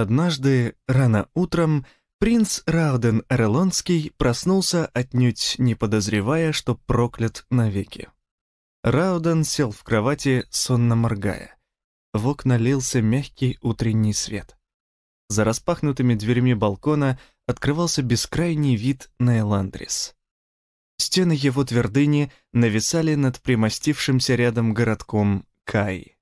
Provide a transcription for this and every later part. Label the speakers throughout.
Speaker 1: Однажды, рано утром, принц Рауден Орелонский проснулся, отнюдь не подозревая, что проклят навеки. Рауден сел в кровати, сонно моргая. В окна лился мягкий утренний свет. За распахнутыми дверьми балкона открывался бескрайний вид на Эландрис. Стены его твердыни нависали над примостившимся рядом городком Кай.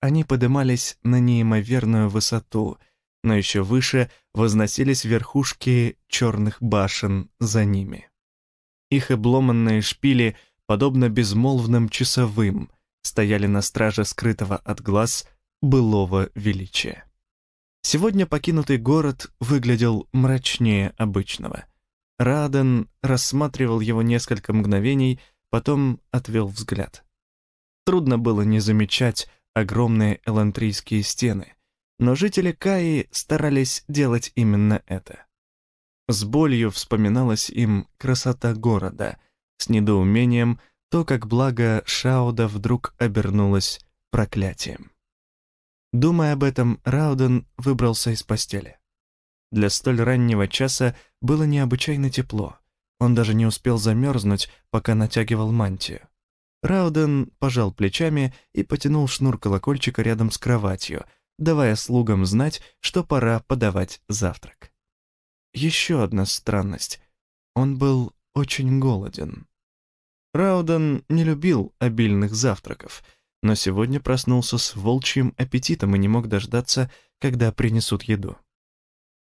Speaker 1: Они подымались на неимоверную высоту — но еще выше возносились верхушки черных башен за ними. Их обломанные шпили, подобно безмолвным часовым, стояли на страже скрытого от глаз былого величия. Сегодня покинутый город выглядел мрачнее обычного. Раден рассматривал его несколько мгновений, потом отвел взгляд. Трудно было не замечать огромные элантрийские стены — но жители Каи старались делать именно это. С болью вспоминалась им красота города, с недоумением то, как благо Шауда вдруг обернулось проклятием. Думая об этом, Рауден выбрался из постели. Для столь раннего часа было необычайно тепло. Он даже не успел замерзнуть, пока натягивал мантию. Рауден пожал плечами и потянул шнур колокольчика рядом с кроватью — давая слугам знать, что пора подавать завтрак. Еще одна странность. Он был очень голоден. Раудан не любил обильных завтраков, но сегодня проснулся с волчьим аппетитом и не мог дождаться, когда принесут еду.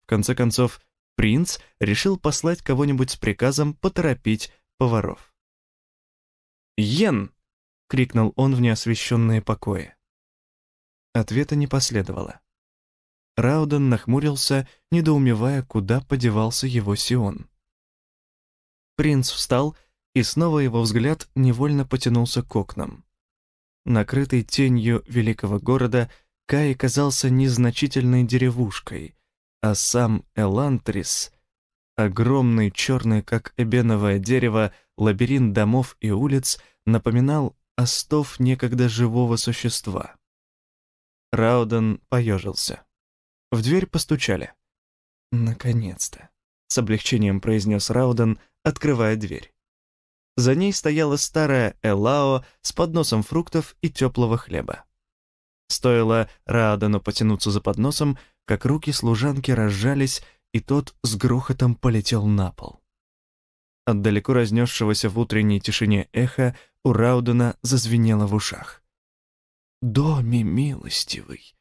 Speaker 1: В конце концов, принц решил послать кого-нибудь с приказом поторопить поваров. «Йен!» — крикнул он в неосвещенные покои. Ответа не последовало. Рауден нахмурился, недоумевая, куда подевался его Сион. Принц встал, и снова его взгляд невольно потянулся к окнам. Накрытый тенью великого города, Кай казался незначительной деревушкой, а сам Элантрис — огромный черный, как эбеновое дерево, лабиринт домов и улиц — напоминал остов некогда живого существа. Рауден поежился. В дверь постучали. «Наконец-то», — с облегчением произнес Рауден, открывая дверь. За ней стояла старая Элао с подносом фруктов и теплого хлеба. Стоило Раудену потянуться за подносом, как руки служанки разжались, и тот с грохотом полетел на пол. От далеко разнесшегося в утренней тишине эха у Раудена зазвенело в ушах доме милостивый,